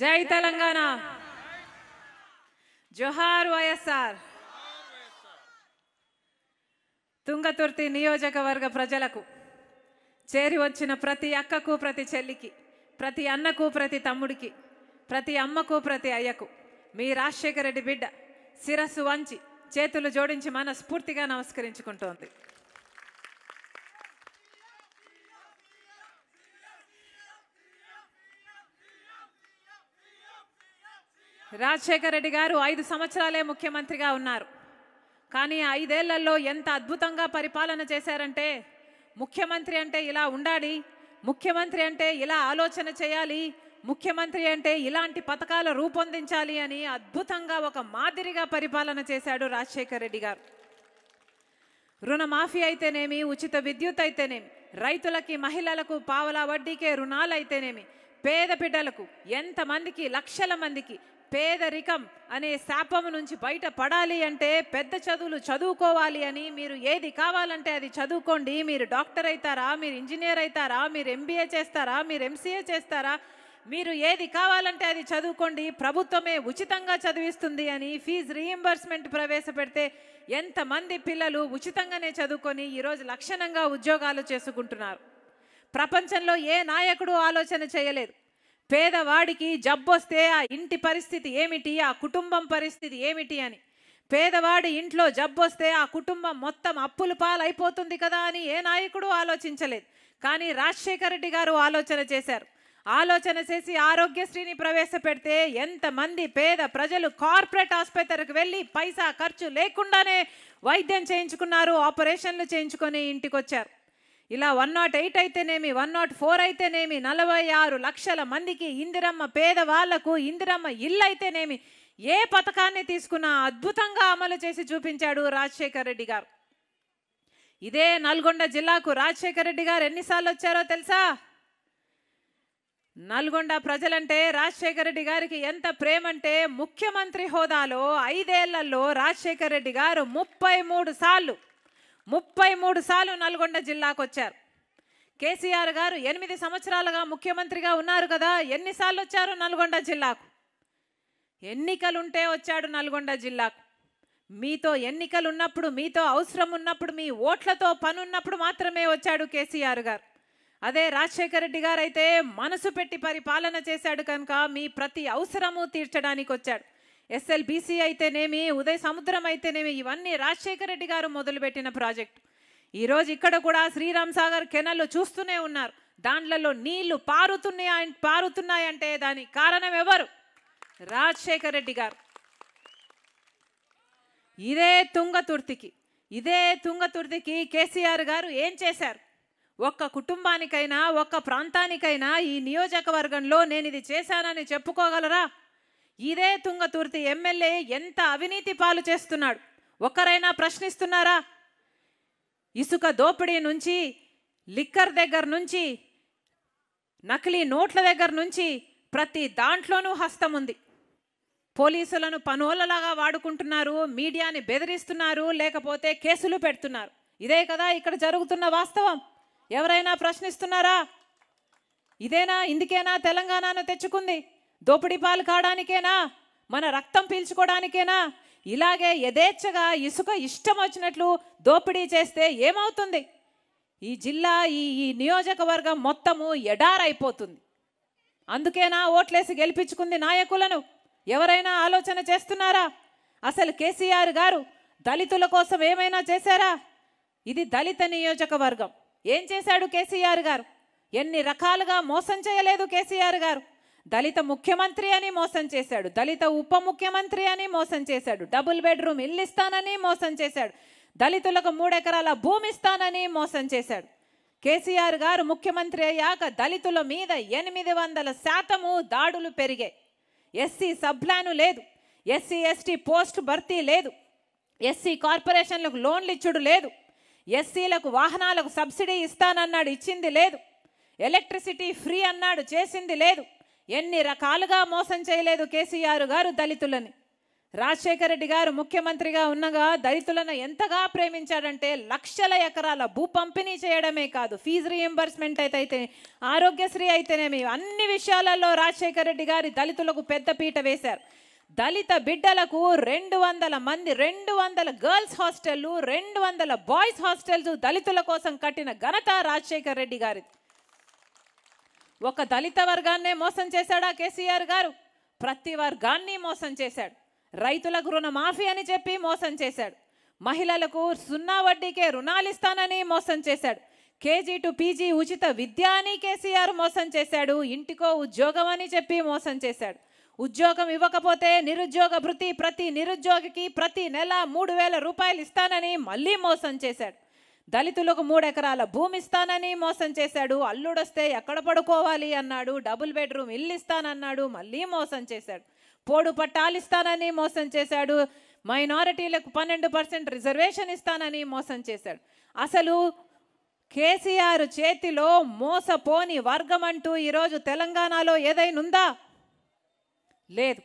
జై తెలంగాణ జోహార్ వైఎస్ఆర్ తుంగతుర్తి నియోజకవర్గ ప్రజలకు చేరి వచ్చిన ప్రతి అక్కకు ప్రతి చెల్లికి ప్రతి అన్నకు ప్రతి తమ్ముడికి ప్రతి అమ్మకు ప్రతి అయ్యకు మీ రాజశేఖర రెడ్డి బిడ్డ శిరస్సు వంచి చేతులు జోడించి మనస్ఫూర్తిగా నమస్కరించుకుంటోంది రాజశేఖర రెడ్డి గారు ఐదు సంవత్సరాలే ముఖ్యమంత్రిగా ఉన్నారు కానీ ఐదేళ్లలో ఎంత అద్భుతంగా పరిపాలన చేశారంటే ముఖ్యమంత్రి అంటే ఇలా ఉండాలి ముఖ్యమంత్రి అంటే ఇలా ఆలోచన చేయాలి ముఖ్యమంత్రి అంటే ఇలాంటి పథకాలు రూపొందించాలి అని అద్భుతంగా ఒక మాదిరిగా పరిపాలన చేశాడు రాజశేఖర రెడ్డి గారు రుణమాఫీ అయితేనేమి ఉచిత విద్యుత్ అయితేనేమి రైతులకి మహిళలకు పావలా వడ్డీకే రుణాలు అయితేనేమి పేద బిడ్డలకు ఎంతమందికి లక్షల మందికి పేదరికం అనే శాపం నుంచి బయట పడాలి అంటే పెద్ద చదువులు చదువుకోవాలి అని మీరు ఏది కావాలంటే అది చదువుకోండి మీరు డాక్టర్ అవుతారా మీరు ఇంజనీర్ అవుతారా మీరు ఎంబీఏ చేస్తారా మీరు ఎంసీఏ చేస్తారా మీరు ఏది కావాలంటే అది చదువుకోండి ప్రభుత్వమే ఉచితంగా చదివిస్తుంది అని ఫీజు రీఎంబర్స్మెంట్ ప్రవేశపెడితే ఎంతమంది పిల్లలు ఉచితంగానే చదువుకొని ఈరోజు లక్షణంగా ఉద్యోగాలు చేసుకుంటున్నారు ప్రపంచంలో ఏ నాయకుడు ఆలోచన చేయలేదు పేదవాడికి జబ్బొస్తే ఆ ఇంటి పరిస్థితి ఏమిటి ఆ కుటుంబం పరిస్థితి ఏమిటి అని పేదవాడి ఇంట్లో జబ్బొస్తే ఆ కుటుంబం మొత్తం అప్పులు పాలైపోతుంది కదా అని ఏ నాయకుడు ఆలోచించలేదు కానీ రాజశేఖర రెడ్డి గారు ఆలోచన చేశారు ఆలోచన చేసి ఆరోగ్యశ్రీని ప్రవేశపెడితే ఎంతమంది పేద ప్రజలు కార్పొరేట్ ఆసుపత్రికి వెళ్ళి పైసా ఖర్చు లేకుండానే వైద్యం చేయించుకున్నారు ఆపరేషన్లు చేయించుకొని ఇంటికి వచ్చారు ఇలా వన్ నాట్ ఎయిట్ అయితేనేమి వన్ నాట్ ఫోర్ అయితేనేమి నలభై ఆరు లక్షల మందికి ఇందిరమ్మ పేదవాళ్లకు ఇందిరమ్మ ఇల్లు అయితేనేమి ఏ పథకాన్ని తీసుకున్నా అద్భుతంగా అమలు చేసి చూపించాడు రాజశేఖర్ రెడ్డి గారు ఇదే నల్గొండ జిల్లాకు రాజశేఖర్ రెడ్డి గారు ఎన్నిసార్లు వచ్చారో తెలుసా నల్గొండ ప్రజలంటే రాజశేఖర రెడ్డి గారికి ఎంత ప్రేమంటే ముఖ్యమంత్రి హోదాలో ఐదేళ్లలో రాజశేఖర రెడ్డి గారు ముప్పై మూడు సార్లు ముప్పై మూడు సార్లు నల్గొండ జిల్లాకు వచ్చారు కేసీఆర్ గారు ఎనిమిది సంవత్సరాలుగా ముఖ్యమంత్రిగా ఉన్నారు కదా ఎన్నిసార్లు వచ్చారు నల్గొండ జిల్లాకు ఎన్నికలుంటే వచ్చాడు నల్గొండ జిల్లాకు మీతో ఎన్నికలు ఉన్నప్పుడు మీతో అవసరం ఉన్నప్పుడు మీ ఓట్లతో పనున్నప్పుడు మాత్రమే వచ్చాడు కేసీఆర్ గారు అదే రాజశేఖర రెడ్డి గారు అయితే మనసు పెట్టి పరిపాలన చేశాడు కనుక మీ ప్రతి అవసరము తీర్చడానికి వచ్చాడు ఎస్ఎల్బీసీ అయితేనేమి ఉదయ సముద్రం అయితేనేమి ఇవన్నీ రాజశేఖర రెడ్డి గారు మొదలుపెట్టిన ప్రాజెక్ట్ ఈరోజు ఇక్కడ కూడా శ్రీరామ్ సాగర్ కెనల్లు చూస్తూనే ఉన్నారు దాంట్లలో నీళ్లు పారుతున్నాయి పారుతున్నాయంటే దానికి కారణం ఎవరు రాజశేఖర రెడ్డి గారు ఇదే తుంగతుర్తికి ఇదే తుంగతుర్తికి కేసీఆర్ గారు ఏం చేశారు ఒక్క కుటుంబానికైనా ఒక్క ప్రాంతానికైనా ఈ నియోజకవర్గంలో నేను ఇది చేశానని చెప్పుకోగలరా ఇదే తుంగతుర్తి ఎమ్మెల్యే ఎంత అవినీతి పాలు చేస్తున్నాడు ఒకరైనా ప్రశ్నిస్తున్నారా ఇసుక దోపిడీ నుంచి లిక్కర్ దగ్గర నుంచి నకిలీ నోట్ల దగ్గర నుంచి ప్రతి దాంట్లోనూ హస్తం ఉంది పోలీసులను పనులలాగా వాడుకుంటున్నారు మీడియాని బెదిరిస్తున్నారు లేకపోతే కేసులు పెడుతున్నారు ఇదే కదా ఇక్కడ జరుగుతున్న వాస్తవం ఎవరైనా ప్రశ్నిస్తున్నారా ఇదేనా ఇందుకేనా తెలంగాణను తెచ్చుకుంది దోపిడీ పాలు కావడానికేనా మన రక్తం పీల్చుకోవడానికేనా ఇలాగే యథేచ్ఛగా ఇసుక ఇష్టం వచ్చినట్లు దోపిడీ చేస్తే ఏమవుతుంది ఈ జిల్లా ఈ ఈ నియోజకవర్గం మొత్తము ఎడారైపోతుంది అందుకేనా ఓట్లేసి గెలిపించుకుంది నాయకులను ఎవరైనా ఆలోచన చేస్తున్నారా అసలు కేసీఆర్ గారు దళితుల కోసం ఏమైనా చేశారా ఇది దళిత నియోజకవర్గం ఏం చేశాడు కేసీఆర్ గారు ఎన్ని రకాలుగా మోసం చేయలేదు కేసీఆర్ గారు దళిత ముఖ్యమంత్రి అని మోసం చేశాడు దళిత ఉప ముఖ్యమంత్రి అని మోసం చేశాడు డబుల్ బెడ్రూమ్ ఇల్లు ఇస్తానని మోసం చేశాడు దళితులకు మూడెకరాల భూమి ఇస్తానని మోసం చేశాడు కేసీఆర్ గారు ముఖ్యమంత్రి అయ్యాక దళితుల మీద ఎనిమిది వందల శాతము దాడులు పెరిగాయి ఎస్సీ సబ్లాను లేదు ఎస్సీ ఎస్టీ పోస్ట్ భర్తీ లేదు ఎస్సీ కార్పొరేషన్లకు లోన్లు ఇచ్చుడు లేదు ఎస్సీలకు వాహనాలకు సబ్సిడీ ఇస్తానన్నాడు ఇచ్చింది లేదు ఎలక్ట్రిసిటీ ఫ్రీ అన్నాడు చేసింది లేదు ఎన్ని రకాలుగా మోసం చేయలేదు కేసీఆర్ గారు దళితులని రాజశేఖర రెడ్డి గారు ముఖ్యమంత్రిగా ఉన్నగా దళితులను ఎంతగా ప్రేమించాడంటే లక్షల ఎకరాల భూ పంపిణీ చేయడమే కాదు ఫీజు రీఎంబర్స్మెంట్ అయితే ఆరోగ్యశ్రీ అయితేనేమి అన్ని విషయాలలో రాజశేఖర రెడ్డి గారి దళితులకు పెద్ద పీట వేశారు దళిత బిడ్డలకు రెండు వందల మంది రెండు వందల గర్ల్స్ హాస్టళ్ళు రెండు వందల బాయ్స్ హాస్టల్స్ దళితుల కోసం కట్టిన ఘనత రాజశేఖర రెడ్డి గారిది ఒక దళిత వర్గాన్నే మోసం చేశాడా కేసీఆర్ గారు ప్రతి వర్గాన్ని మోసం చేశాడు రైతులకు రుణమాఫీ అని చెప్పి మోసం చేశాడు మహిళలకు సున్నా వడ్డీకే రుణాలు ఇస్తానని మోసం చేశాడు కేజీ టు పీజీ ఉచిత విద్య అని కేసీఆర్ మోసం చేశాడు ఇంటికో ఉద్యోగం అని చెప్పి మోసం చేశాడు ఉద్యోగం ఇవ్వకపోతే నిరుద్యోగ భృతి ప్రతి నిరుద్యోగికి ప్రతి నెల మూడు వేల రూపాయలు ఇస్తానని మళ్ళీ మోసం చేశాడు దళితులకు మూడు ఎకరాల భూమి ఇస్తానని మోసం చేశాడు అల్లుడొస్తే ఎక్కడ పడుకోవాలి అన్నాడు డబుల్ బెడ్రూమ్ ఇల్లు ఇస్తానన్నాడు మళ్ళీ మోసం చేశాడు పోడు పట్టాలు ఇస్తానని మోసం చేశాడు మైనారిటీలకు పన్నెండు పర్సెంట్ రిజర్వేషన్ ఇస్తానని మోసం చేశాడు అసలు కేసీఆర్ చేతిలో మోసపోని వర్గం అంటూ ఈరోజు తెలంగాణలో ఏదైనా ఉందా లేదు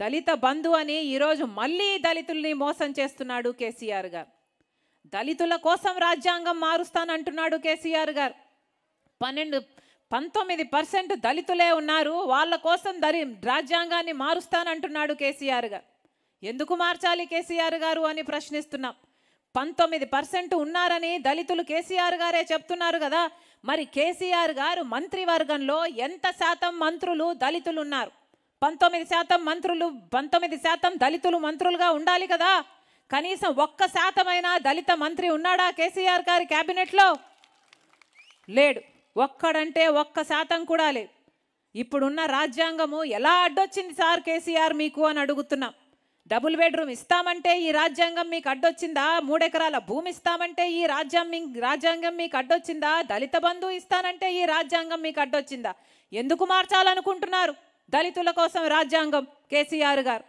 దళిత బంధు అని ఈరోజు మళ్ళీ దళితుల్ని మోసం చేస్తున్నాడు కేసీఆర్ గారు దళితుల కోసం రాజ్యాంగం మారుస్తానంటున్నాడు కేసీఆర్ గారు పన్నెండు పంతొమ్మిది పర్సెంట్ దళితులే ఉన్నారు వాళ్ళ కోసం దరి రాజ్యాంగాన్ని మారుస్తానంటున్నాడు కేసీఆర్ గారు ఎందుకు మార్చాలి కేసీఆర్ గారు అని ప్రశ్నిస్తున్నాం పంతొమ్మిది పర్సెంట్ ఉన్నారని దళితులు కేసీఆర్ గారే చెప్తున్నారు కదా మరి కేసీఆర్ గారు మంత్రివర్గంలో ఎంత శాతం మంత్రులు దళితులు ఉన్నారు పంతొమ్మిది శాతం మంత్రులు పంతొమ్మిది శాతం దళితులు మంత్రులుగా ఉండాలి కదా కనీసం ఒక్క శాతమైన దళిత మంత్రి ఉన్నాడా కేసీఆర్ గారి క్యాబినెట్లో లేడు ఒక్కడంటే ఒక్క శాతం కూడా లేదు ఇప్పుడున్న రాజ్యాంగము ఎలా అడ్డొచ్చింది సార్ కేసీఆర్ మీకు అని అడుగుతున్నాం డబుల్ బెడ్రూమ్ ఇస్తామంటే ఈ రాజ్యాంగం మీకు అడ్డొచ్చిందా మూడెకరాల భూమి ఇస్తామంటే ఈ రాజ్యాంగం రాజ్యాంగం మీకు అడ్డొచ్చిందా దళిత బంధు ఇస్తానంటే ఈ రాజ్యాంగం మీకు అడ్డొచ్చిందా ఎందుకు మార్చాలనుకుంటున్నారు దళితుల కోసం రాజ్యాంగం కేసీఆర్ గారు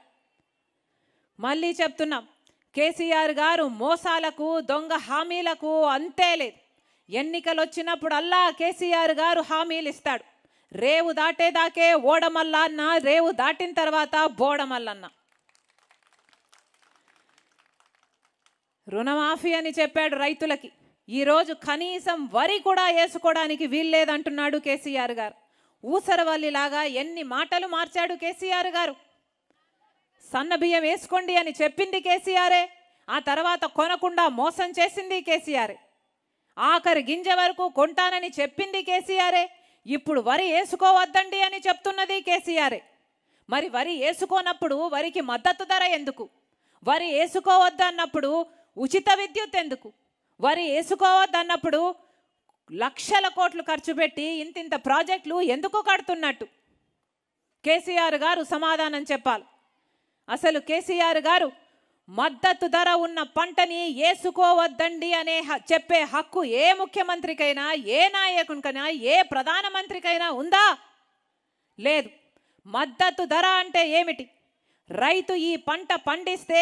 మళ్ళీ చెప్తున్నాం కేసీఆర్ గారు మోసాలకు దొంగ హామీలకు అంతే లేదు ఎన్నికలు వచ్చినప్పుడల్లా కేసీఆర్ గారు హామీలు ఇస్తాడు రేవు దాటేదాకే ఓడమల్లా అన్న రేవు దాటిన తర్వాత బోడమల్లన్న రుణమాఫీ అని చెప్పాడు రైతులకి ఈరోజు కనీసం వరి కూడా వేసుకోవడానికి వీల్లేదంటున్నాడు కేసీఆర్ గారు ఊసరవల్లిలాగా ఎన్ని మాటలు మార్చాడు కేసీఆర్ గారు సన్న బియ్యం వేసుకోండి అని చెప్పింది కేసీఆరే ఆ తర్వాత కొనకుండా మోసం చేసింది కేసీఆరే ఆఖరి గింజ వరకు కొంటానని చెప్పింది కేసీఆరే ఇప్పుడు వరి వేసుకోవద్దండి అని చెప్తున్నది కేసీఆరే మరి వరి వేసుకోనప్పుడు వరికి మద్దతు ధర ఎందుకు వరి వేసుకోవద్దన్నప్పుడు ఉచిత విద్యుత్ ఎందుకు వరి వేసుకోవద్దన్నప్పుడు లక్షల కోట్లు ఖర్చు పెట్టి ఇంతింత ప్రాజెక్టులు ఎందుకు కడుతున్నట్టు కేసీఆర్ గారు సమాధానం చెప్పాలి అసలు కేసీఆర్ గారు మద్దతు ధర ఉన్న పంటని ఏసుకోవద్దండి అనే చెప్పే హక్కు ఏ ముఖ్యమంత్రికైనా ఏ నాయకునికైనా ఏ ప్రధానమంత్రికైనా ఉందా లేదు మద్దతు ధర అంటే ఏమిటి రైతు ఈ పంట పండిస్తే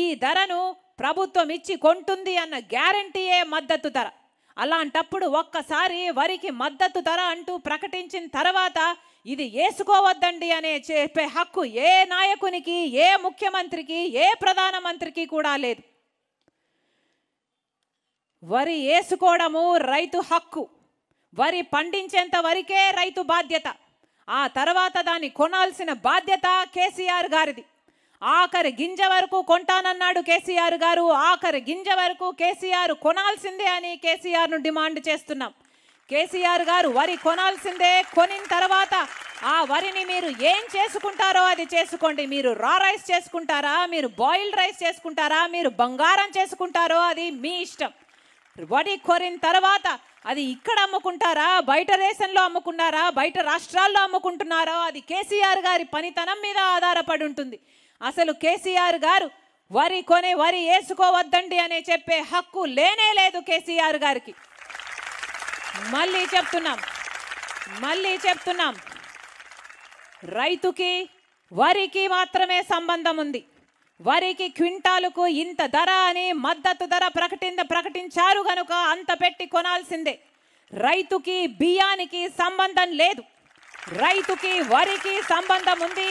ఈ ధరను ప్రభుత్వం ఇచ్చి కొంటుంది అన్న గ్యారంటీయే మద్దతు ధర అలాంటప్పుడు ఒక్కసారి వరికి మద్దతు ధర అంటూ ప్రకటించిన తర్వాత ఇది వేసుకోవద్దండి అనే చెప్పే హక్కు ఏ నాయకునికి ఏ ముఖ్యమంత్రికి ఏ ప్రధానమంత్రికి కూడా లేదు వరి వేసుకోవడము రైతు హక్కు వరి పండించేంత వరకే రైతు బాధ్యత ఆ తర్వాత దాన్ని కొనాల్సిన బాధ్యత కేసీఆర్ గారిది ఆఖరి గింజ వరకు కొంటానన్నాడు కేసీఆర్ గారు ఆఖరి గింజ వరకు కేసీఆర్ కొనాల్సిందే అని కేసీఆర్ను డిమాండ్ చేస్తున్నాం కేసీఆర్ గారు వరి కొనాల్సిందే కొనిన తర్వాత ఆ వరిని మీరు ఏం చేసుకుంటారో అది చేసుకోండి మీరు రా రైస్ చేసుకుంటారా మీరు బాయిల్డ్ రైస్ చేసుకుంటారా మీరు బంగారం చేసుకుంటారో అది మీ ఇష్టం వరి కొరిన తర్వాత అది ఇక్కడ అమ్ముకుంటారా బయట దేశంలో అమ్ముకున్నారా బయట రాష్ట్రాల్లో అమ్ముకుంటున్నారా అది కేసీఆర్ గారి పనితనం మీద ఆధారపడి ఉంటుంది అసలు కేసీఆర్ గారు వరి కొనే వరి వేసుకోవద్దండి అనే చెప్పే హక్కు లేనే లేదు కేసీఆర్ గారికి మళ్ళీ చెప్తున్నాం మళ్ళీ చెప్తున్నాం రైతుకి వరికి మాత్రమే సంబంధం ఉంది వరికి క్వింటాలకు ఇంత ధర అని మద్దతు ధర ప్రకటింద ప్రకటించారు కనుక అంత పెట్టి కొనాల్సిందే రైతుకి బియ్యానికి సంబంధం లేదు రైతుకి వరికి సంబంధం ఉంది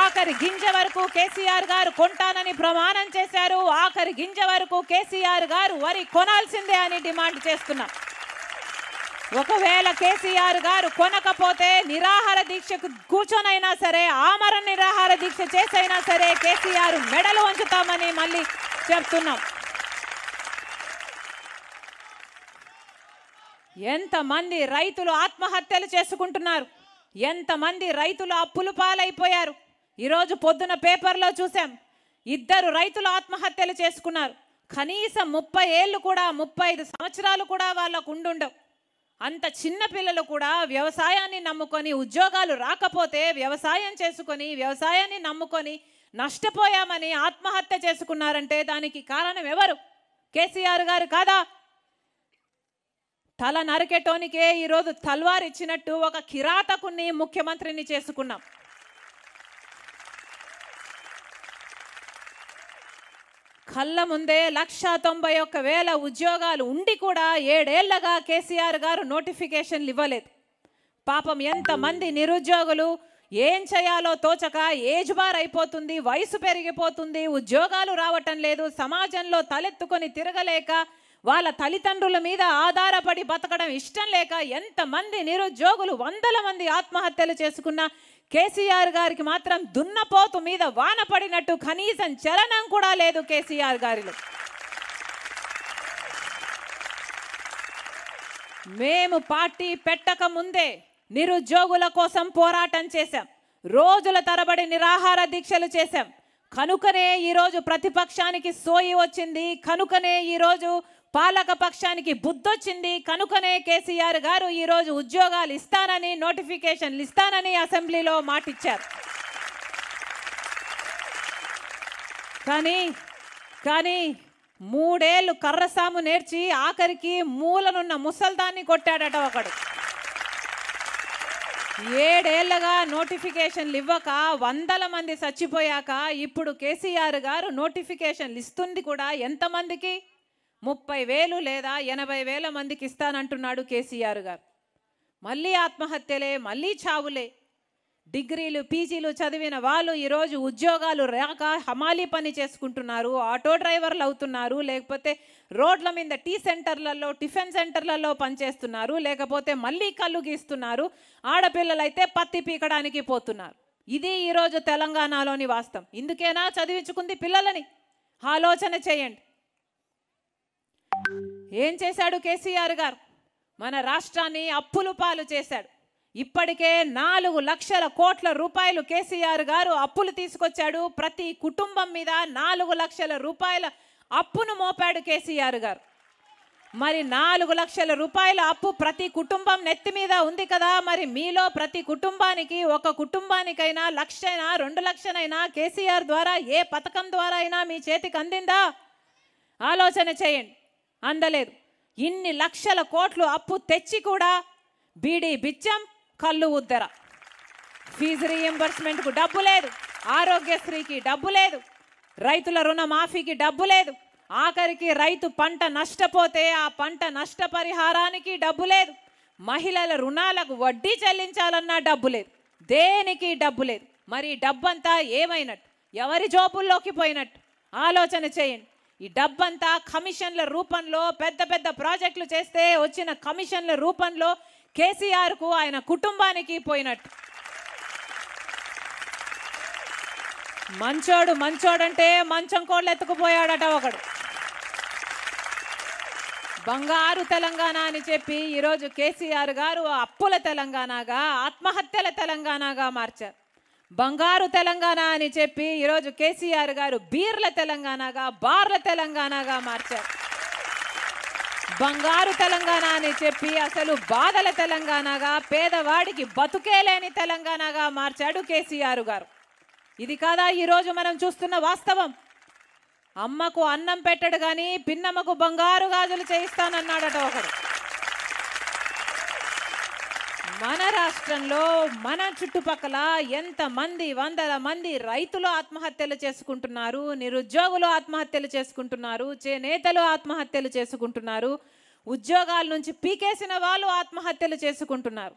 ఆఖరి గింజ వరకు కేసీఆర్ గారు కొంటానని ప్రమాణం చేశారు ఆఖరి గింజ వరకు కేసీఆర్ గారు వరి కొనాల్సిందే అని డిమాండ్ చేస్తున్నాం ఒకవేళ కేసీఆర్ గారు కొనకపోతే నిరాహార దీక్షకు కూర్చొనైనా సరే ఆమరణ నిరాహార దీక్ష చేసైనా సరే కేసీఆర్ మెడలు వంచుతామని మళ్ళీ చెప్తున్నాం ఎంతమంది రైతులు ఆత్మహత్యలు చేసుకుంటున్నారు ఎంతమంది రైతులు అప్పులు పాలైపోయారు ఈరోజు పొద్దున పేపర్లో చూసాం ఇద్దరు రైతులు ఆత్మహత్యలు చేసుకున్నారు కనీసం ముప్పై ఏళ్ళు కూడా ముప్పై ఐదు సంవత్సరాలు కూడా వాళ్ళకు ఉండుండవు అంత చిన్న పిల్లలు కూడా వ్యవసాయాన్ని నమ్ముకొని ఉద్యోగాలు రాకపోతే వ్యవసాయం చేసుకొని వ్యవసాయాన్ని నమ్ముకొని నష్టపోయామని ఆత్మహత్య చేసుకున్నారంటే దానికి కారణం ఎవరు కేసీఆర్ గారు కాదా తల నరకెటోనికే ఈరోజు తల్వార్ ఇచ్చినట్టు ఒక కిరాతకుని ముఖ్యమంత్రిని చేసుకున్నాం కళ్ళ ముందే లక్ష తొంభై ఒక్క వేల ఉద్యోగాలు ఉండి కూడా ఏడేళ్లగా కేసీఆర్ గారు నోటిఫికేషన్లు ఇవ్వలేదు పాపం ఎంతమంది నిరుద్యోగులు ఏం చేయాలో తోచక ఏజ్ బార్ అయిపోతుంది వయసు పెరిగిపోతుంది ఉద్యోగాలు రావటం లేదు సమాజంలో తలెత్తుకొని తిరగలేక వాళ్ళ తల్లిదండ్రుల మీద ఆధారపడి బతకడం ఇష్టం లేక ఎంతమంది నిరుద్యోగులు వందల మంది ఆత్మహత్యలు చేసుకున్న కేసీఆర్ గారికి మాత్రం దున్నపోతు మీద వాన పడినట్టు కనీసం చలనం కూడా లేదు కేసీఆర్ గారిలో మేము పార్టీ పెట్టక ముందే నిరుద్యోగుల కోసం పోరాటం చేశాం రోజుల తరబడి నిరాహార దీక్షలు చేశాం కనుకనే ఈరోజు ప్రతిపక్షానికి సోయి వచ్చింది కనుకనే ఈరోజు పాలక పక్షానికి బుద్ధొచ్చింది కనుకనే కేసీఆర్ గారు ఈరోజు ఉద్యోగాలు ఇస్తానని నోటిఫికేషన్లు ఇస్తానని అసెంబ్లీలో మాటిచ్చారు కానీ కానీ మూడేళ్ళు కర్రసాము నేర్చి ఆఖరికి మూలనున్న ముసల్దాన్ని కొట్టాడట ఒకడు ఏడేళ్లగా నోటిఫికేషన్లు ఇవ్వక వందల మంది చచ్చిపోయాక ఇప్పుడు కేసీఆర్ గారు నోటిఫికేషన్లు ఇస్తుంది కూడా ఎంతమందికి ముప్పై వేలు లేదా ఎనభై వేల మందికి ఇస్తానంటున్నాడు కేసీఆర్ గారు మళ్ళీ ఆత్మహత్యలే మళ్ళీ చావులే డిగ్రీలు పీజీలు చదివిన వాళ్ళు ఈరోజు ఉద్యోగాలు రాక హమాలీ పని చేసుకుంటున్నారు ఆటో డ్రైవర్లు అవుతున్నారు లేకపోతే రోడ్ల మీద టీ సెంటర్లలో టిఫిన్ సెంటర్లలో పనిచేస్తున్నారు లేకపోతే మళ్ళీ కళ్ళు గీస్తున్నారు ఆడపిల్లలైతే పత్తి పీకడానికి పోతున్నారు ఇది ఈరోజు తెలంగాణలోని వాస్తవం ఇందుకేనా చదివించుకుంది పిల్లలని ఆలోచన చేయండి ఏం చేశాడు కేసీఆర్ గారు మన రాష్ట్రాన్ని అప్పులు పాలు చేశాడు ఇప్పటికే నాలుగు లక్షల కోట్ల రూపాయలు కేసీఆర్ గారు అప్పులు తీసుకొచ్చాడు ప్రతి కుటుంబం మీద నాలుగు లక్షల రూపాయల అప్పును మోపాడు కేసీఆర్ గారు మరి నాలుగు లక్షల రూపాయల అప్పు ప్రతి కుటుంబం నెత్తి మీద ఉంది కదా మరి మీలో ప్రతి కుటుంబానికి ఒక కుటుంబానికైనా లక్షైనా రెండు లక్షలైనా కేసీఆర్ ద్వారా ఏ పథకం ద్వారా అయినా మీ చేతికి అందిందా ఆలోచన చేయండి అందలేదు ఇన్ని లక్షల కోట్లు అప్పు తెచ్చి కూడా బీడీ బిచ్చం కళ్ళు ఉద్దర ఫీజు రీఎంబర్స్మెంట్కు డబ్బు లేదు ఆరోగ్యశ్రీకి డబ్బు లేదు రైతుల రుణమాఫీకి డబ్బు లేదు ఆఖరికి రైతు పంట నష్టపోతే ఆ పంట నష్టపరిహారానికి డబ్బు లేదు మహిళల రుణాలకు వడ్డీ చెల్లించాలన్నా డబ్బు లేదు దేనికి డబ్బు లేదు మరి డబ్బంతా ఏమైనట్టు ఎవరి జోబుల్లోకి పోయినట్టు ఆలోచన చేయండి ఈ డబ్బంతా కమిషన్ల రూపంలో పెద్ద పెద్ద ప్రాజెక్టులు చేస్తే వచ్చిన కమిషన్ల రూపంలో కేసీఆర్కు ఆయన కుటుంబానికి పోయినట్టు మంచోడు మంచోడంటే మంచం కోళ్ళు ఎత్తుకుపోయాడట ఒకడు బంగారు తెలంగాణ అని చెప్పి ఈరోజు కేసీఆర్ గారు అప్పుల తెలంగాణగా ఆత్మహత్యల తెలంగాణగా మార్చారు బంగారు తెలంగాణ అని చెప్పి ఈరోజు కేసీఆర్ గారు బీర్ల తెలంగాణగా బార్ల తెలంగాణగా మార్చారు బంగారు తెలంగాణ అని చెప్పి అసలు బాధల తెలంగాణగా పేదవాడికి బతుకే లేని తెలంగాణగా మార్చాడు కేసీఆర్ గారు ఇది కాదా ఈరోజు మనం చూస్తున్న వాస్తవం అమ్మకు అన్నం పెట్టడు కానీ పిన్నమ్మకు బంగారు గాజులు చేయిస్తానన్నాడట ఒకడు మన రాష్ట్రంలో మన చుట్టుపక్కల ఎంతమంది వందల మంది రైతులు ఆత్మహత్యలు చేసుకుంటున్నారు నిరుద్యోగులు ఆత్మహత్యలు చేసుకుంటున్నారు చేనేతలు ఆత్మహత్యలు చేసుకుంటున్నారు ఉద్యోగాల నుంచి పీకేసిన వాళ్ళు ఆత్మహత్యలు చేసుకుంటున్నారు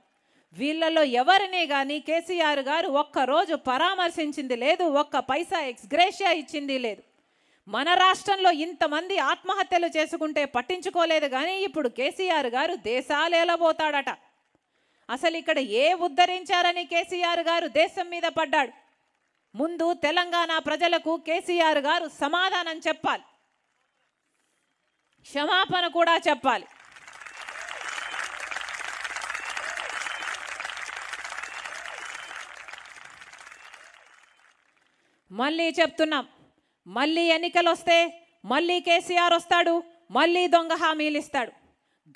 వీళ్ళలో ఎవరిని కానీ కేసీఆర్ గారు ఒక్కరోజు పరామర్శించింది లేదు ఒక్క పైసా ఎక్స్గ్రేషియా ఇచ్చింది లేదు మన రాష్ట్రంలో ఇంతమంది ఆత్మహత్యలు చేసుకుంటే పట్టించుకోలేదు కానీ ఇప్పుడు కేసీఆర్ గారు దేశాలు పోతాడట అసలు ఇక్కడ ఏ ఉద్ధరించారని కేసీఆర్ గారు దేశం మీద పడ్డాడు ముందు తెలంగాణ ప్రజలకు కేసీఆర్ గారు సమాధానం చెప్పాలి క్షమాపణ కూడా చెప్పాలి మళ్ళీ చెప్తున్నాం మళ్ళీ ఎన్నికలు వస్తే మళ్ళీ కేసీఆర్ వస్తాడు మళ్ళీ దొంగ హామీలు ఇస్తాడు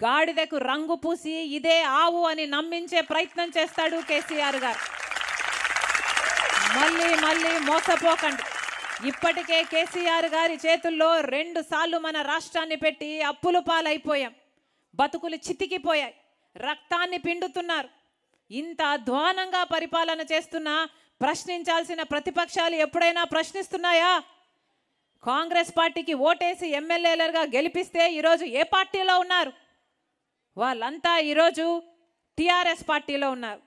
గాడిదకు రంగు పూసి ఇదే ఆవు అని నమ్మించే ప్రయత్నం చేస్తాడు కేసీఆర్ గారు మళ్ళీ మళ్ళీ మోసపోకండి ఇప్పటికే కేసీఆర్ గారి చేతుల్లో రెండు సార్లు మన రాష్ట్రాన్ని పెట్టి అప్పులు పాలైపోయాం బతుకులు చితికిపోయాయి రక్తాన్ని పిండుతున్నారు ఇంత అధ్వానంగా పరిపాలన చేస్తున్నా ప్రశ్నించాల్సిన ప్రతిపక్షాలు ఎప్పుడైనా ప్రశ్నిస్తున్నాయా కాంగ్రెస్ పార్టీకి ఓటేసి ఎమ్మెల్యేలుగా గెలిపిస్తే ఈరోజు ఏ పార్టీలో ఉన్నారు వాళ్ళంతా ఈరోజు టీఆర్ఎస్ పార్టీలో ఉన్నారు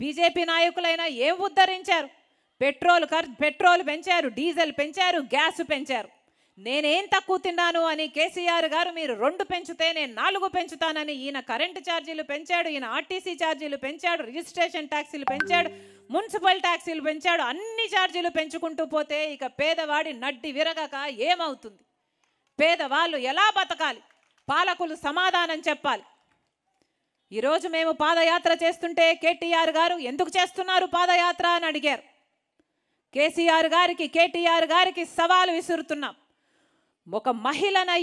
బీజేపీ నాయకులైనా ఏం ఉద్ధరించారు పెట్రోల్ ఖర్చు పెట్రోల్ పెంచారు డీజిల్ పెంచారు గ్యాస్ పెంచారు నేనేం తక్కువ తిన్నాను అని కేసీఆర్ గారు మీరు రెండు పెంచితే నేను నాలుగు పెంచుతానని ఈయన కరెంటు ఛార్జీలు పెంచాడు ఈయన ఆర్టీసీ ఛార్జీలు పెంచాడు రిజిస్ట్రేషన్ ట్యాక్సీలు పెంచాడు మున్సిపల్ ట్యాక్సీలు పెంచాడు అన్ని ఛార్జీలు పెంచుకుంటూ పోతే ఇక పేదవాడి నడ్డి విరగక ఏమవుతుంది పేదవాళ్ళు ఎలా బతకాలి పాలకులు సమాధానం చెప్పాలి ఈరోజు మేము పాదయాత్ర చేస్తుంటే కేటీఆర్ గారు ఎందుకు చేస్తున్నారు పాదయాత్ర అని అడిగారు కేసీఆర్ గారికి కేటీఆర్ గారికి సవాలు విసురుతున్నాం ఒక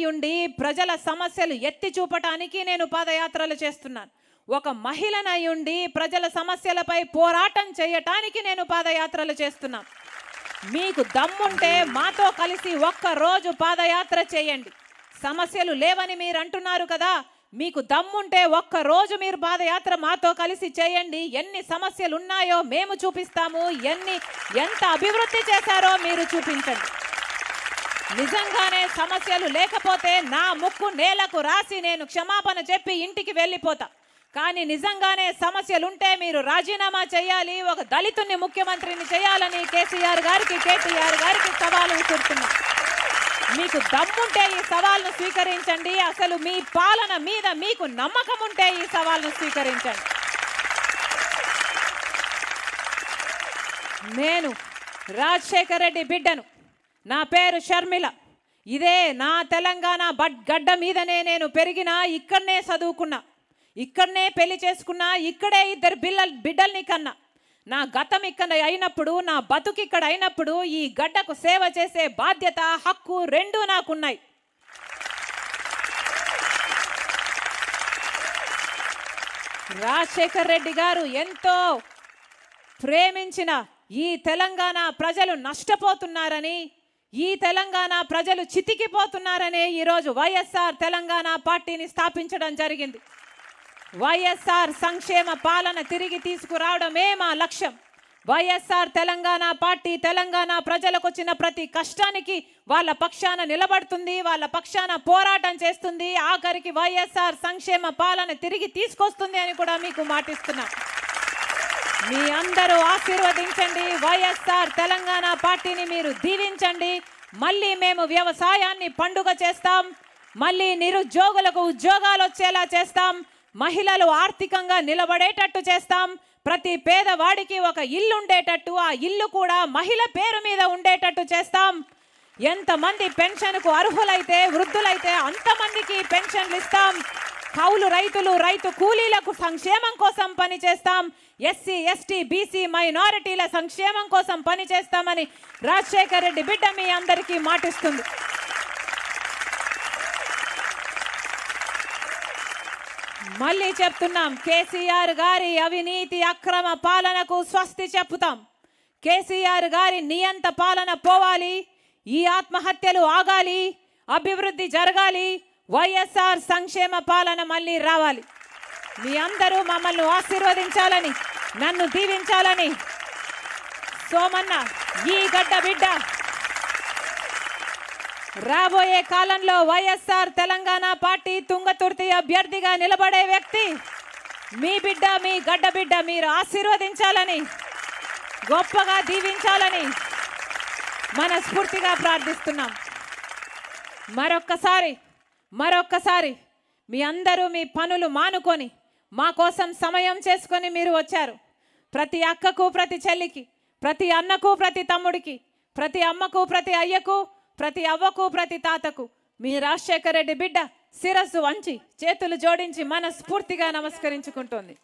ఉండి ప్రజల సమస్యలు ఎత్తి చూపటానికి నేను పాదయాత్రలు చేస్తున్నాను ఒక ఉండి ప్రజల సమస్యలపై పోరాటం చేయటానికి నేను పాదయాత్రలు చేస్తున్నాను మీకు దమ్ముంటే మాతో కలిసి ఒక్కరోజు పాదయాత్ర చేయండి సమస్యలు లేవని మీరు అంటున్నారు కదా మీకు దమ్ముంటే ఒక్కరోజు మీరు పాదయాత్ర మాతో కలిసి చేయండి ఎన్ని సమస్యలు ఉన్నాయో మేము చూపిస్తాము ఎన్ని ఎంత అభివృద్ధి చేశారో మీరు చూపించండి నిజంగానే సమస్యలు లేకపోతే నా ముక్కు నేలకు రాసి నేను క్షమాపణ చెప్పి ఇంటికి వెళ్ళిపోతా కానీ నిజంగానే సమస్యలుంటే మీరు రాజీనామా చేయాలి ఒక దళితుని ముఖ్యమంత్రిని చేయాలని కేసీఆర్ గారికి కేటీఆర్ గారికి సవాలు విసురుతున్నారు మీకు దమ్ముంటే ఈ సవాల్ను స్వీకరించండి అసలు మీ పాలన మీద మీకు నమ్మకం ఉంటే ఈ సవాల్ను స్వీకరించండి నేను రాజశేఖర రెడ్డి బిడ్డను నా పేరు షర్మిల ఇదే నా తెలంగాణ బడ్ గడ్డ మీదనే నేను పెరిగిన ఇక్కడనే చదువుకున్నా ఇక్కడనే పెళ్లి చేసుకున్నా ఇక్కడే ఇద్దరు బిల్ల బిడ్డల్ని కన్నా నా గతం ఇక్కడ అయినప్పుడు నా బతుకు ఇక్కడ అయినప్పుడు ఈ గడ్డకు సేవ చేసే బాధ్యత హక్కు రెండూ నాకున్నాయి రాజశేఖర్ రెడ్డి గారు ఎంతో ప్రేమించిన ఈ తెలంగాణ ప్రజలు నష్టపోతున్నారని ఈ తెలంగాణ ప్రజలు చితికిపోతున్నారని ఈరోజు వైఎస్ఆర్ తెలంగాణ పార్టీని స్థాపించడం జరిగింది వైఎస్ఆర్ సంక్షేమ పాలన తిరిగి తీసుకురావడమే మా లక్ష్యం వైఎస్ఆర్ తెలంగాణ పార్టీ తెలంగాణ ప్రజలకు వచ్చిన ప్రతి కష్టానికి వాళ్ళ పక్షాన నిలబడుతుంది వాళ్ళ పక్షాన పోరాటం చేస్తుంది ఆఖరికి వైఎస్ఆర్ సంక్షేమ పాలన తిరిగి తీసుకొస్తుంది అని కూడా మీకు మాటిస్తున్నా మీ అందరూ ఆశీర్వదించండి వైఎస్ఆర్ తెలంగాణ పార్టీని మీరు దీవించండి మళ్ళీ మేము వ్యవసాయాన్ని పండుగ చేస్తాం మళ్ళీ నిరుద్యోగులకు ఉద్యోగాలు వచ్చేలా చేస్తాం మహిళలు ఆర్థికంగా నిలబడేటట్టు చేస్తాం ప్రతి పేదవాడికి ఒక ఇల్లు ఉండేటట్టు ఆ ఇల్లు కూడా మహిళ పేరు మీద ఉండేటట్టు చేస్తాం ఎంతమంది పెన్షన్కు అర్హులైతే వృద్ధులైతే అంతమందికి పెన్షన్లు ఇస్తాం కౌలు రైతులు రైతు కూలీలకు సంక్షేమం కోసం పనిచేస్తాం ఎస్సీ ఎస్టీ బీసీ మైనారిటీల సంక్షేమం కోసం పనిచేస్తామని రాజశేఖర్ రెడ్డి బిడ్డ మీ అందరికీ మాటిస్తుంది మళ్ళీ చెప్తున్నాం కేసీఆర్ గారి అవినీతి అక్రమ పాలనకు స్వస్తి చెప్తాం కేసీఆర్ గారి నియంత పాలన పోవాలి ఈ ఆత్మహత్యలు ఆగాలి అభివృద్ధి జరగాలి వైఎస్ఆర్ సంక్షేమ పాలన మళ్ళీ రావాలి మీ అందరూ మమ్మల్ని ఆశీర్వదించాలని నన్ను దీవించాలని సోమన్న ఈ గడ్డ బిడ్డ రాబోయే కాలంలో వైఎస్ఆర్ తెలంగాణ పార్టీ తుంగతుర్తి అభ్యర్థిగా నిలబడే వ్యక్తి మీ బిడ్డ మీ గడ్డ బిడ్డ మీరు ఆశీర్వదించాలని గొప్పగా దీవించాలని మనస్ఫూర్తిగా ప్రార్థిస్తున్నాం మరొక్కసారి మరొక్కసారి మీ అందరూ మీ పనులు మానుకొని మా కోసం సమయం చేసుకొని మీరు వచ్చారు ప్రతి అక్కకు ప్రతి చెల్లికి ప్రతి అన్నకు ప్రతి తమ్ముడికి ప్రతి అమ్మకు ప్రతి అయ్యకు ప్రతి అవ్వకు ప్రతి తాతకు మీ రాజశేఖర రెడ్డి బిడ్డ శిరస్సు వంచి చేతులు జోడించి మనస్ఫూర్తిగా నమస్కరించుకుంటోంది